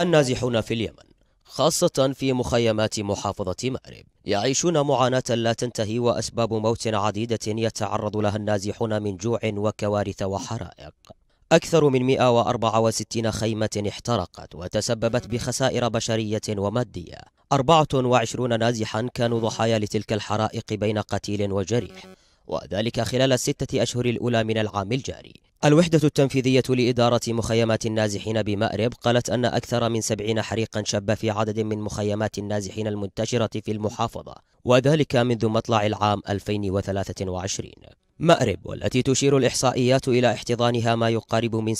النازحون في اليمن خاصة في مخيمات محافظة مأرب يعيشون معاناة لا تنتهي وأسباب موت عديدة يتعرض لها النازحون من جوع وكوارث وحرائق أكثر من 164 خيمة احترقت وتسببت بخسائر بشرية ومادية 24 نازحا كانوا ضحايا لتلك الحرائق بين قتيل وجريح وذلك خلال الستة أشهر الأولى من العام الجاري الوحدة التنفيذية لإدارة مخيمات النازحين بمأرب قالت أن أكثر من سبعين حريقا شب في عدد من مخيمات النازحين المنتشرة في المحافظة وذلك منذ مطلع العام 2023 مأرب والتي تشير الإحصائيات إلى احتضانها ما يقارب من 60%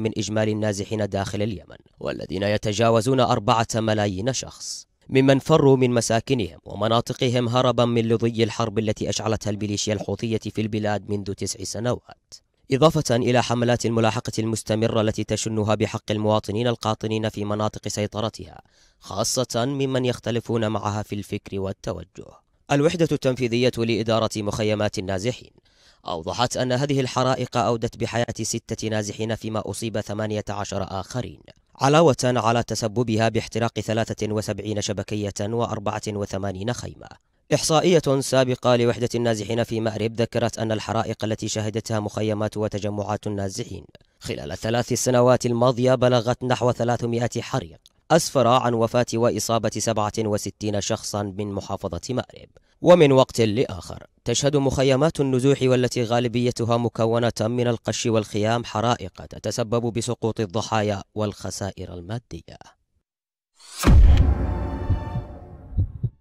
من إجمالي النازحين داخل اليمن والذين يتجاوزون أربعة ملايين شخص ممن فروا من مساكنهم ومناطقهم هربا من لظي الحرب التي أشعلتها الميليشيا الحوثية في البلاد منذ تسع سنوات إضافة إلى حملات الملاحقة المستمرة التي تشنها بحق المواطنين القاطنين في مناطق سيطرتها خاصة ممن يختلفون معها في الفكر والتوجه الوحدة التنفيذية لإدارة مخيمات النازحين أوضحت أن هذه الحرائق أودت بحياة ستة نازحين فيما أصيب 18 آخرين علاوة على تسببها باحتراق 73 شبكية و84 خيمة إحصائية سابقة لوحدة النازحين في مأرب ذكرت أن الحرائق التي شهدتها مخيمات وتجمعات النازحين خلال الثلاث سنوات الماضية بلغت نحو 300 حريق أسفر عن وفاة وإصابة 67 شخصا من محافظة مأرب ومن وقت لآخر تشهد مخيمات النزوح والتي غالبيتها مكونة من القش والخيام حرائق تتسبب بسقوط الضحايا والخسائر المادية